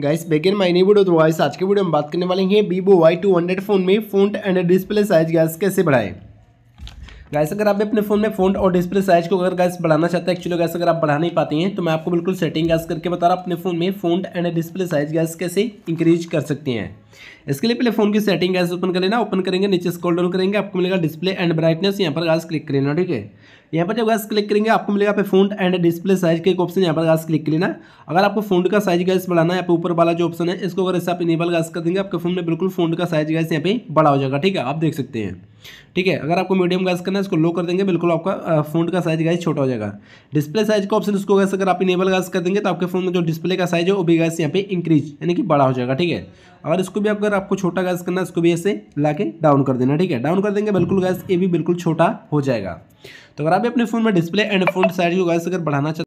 guys बेगेन my video तो guys आज के वीडियो में बात करने वाले हैं Vivo Y two hundred phone में phone and display size guys कैसे बढ़ाएं गैस अगर आप अपने फोन में फोन और डिस्प्ले साइज को अगर गैस बढ़ाना चाहते हैं एक्चुअली गैस अगर आप बढ़ा नहीं पाते हैं तो मैं आपको बिल्कुल सेटिंग गैस करके बता रहा हूँ अपने फोन में phone and display size guys कैसे इंक्रीज कर सकते हैं इसके लिए पहले फोन की सेटिंग गैस ओपन कर लेना ओपन करेंगे नीचे स्कॉल डाउन करेंगे आपको मिलेगा डिस्प्ले एंड ब्राइटनेस यहाँ पर गैस क्लिक कर लेना ठीक है यहाँ पर जब गैस क्लिक करेंगे आपको मिलेगा पे फोन एंड डिस्प्ले साइज का एक ऑप्शन यहाँ पर गैस क्लिक कर लेना अगर आपको फोन का साइज गैस बढ़ाना है ऊपर वाला जो ऑप्शन है इसको अगर ऐसे आप इनेबल गैस कर देंगे आपके फोन में बिल्कुल फोन का साइज गैस यहाँ पर बड़ा हो जाएगा ठीक है आप देख सकते हैं ठीक है अगर आपको मीडियम गैस करना है इसको लो कर देंगे बिल्कुल आपका फोन का साइज गैस छोटा हो जाएगा डिस्प्ले साइज का ऑप्शन इसको गैस अगर आप इनेबल गैस कर देंगे तो आपके फोन में जो डिस्प्ले का साइज है वो भी गैस यहाँ पे इंक्रीज यानी कि बड़ा हो जाएगा ठीक है और इसको भी अगर आपको छोटा गैस करना है इसको भी ऐसे ला डाउन कर देना ठीक है डाउन कर देंगे बिल्कुल गैस ये भी बिल्कुल छोटा हो जाएगा तो अगर आप अपने फ़ोन में डिस्प्ले एंड फोन साइज को गैस अगर बढ़ाना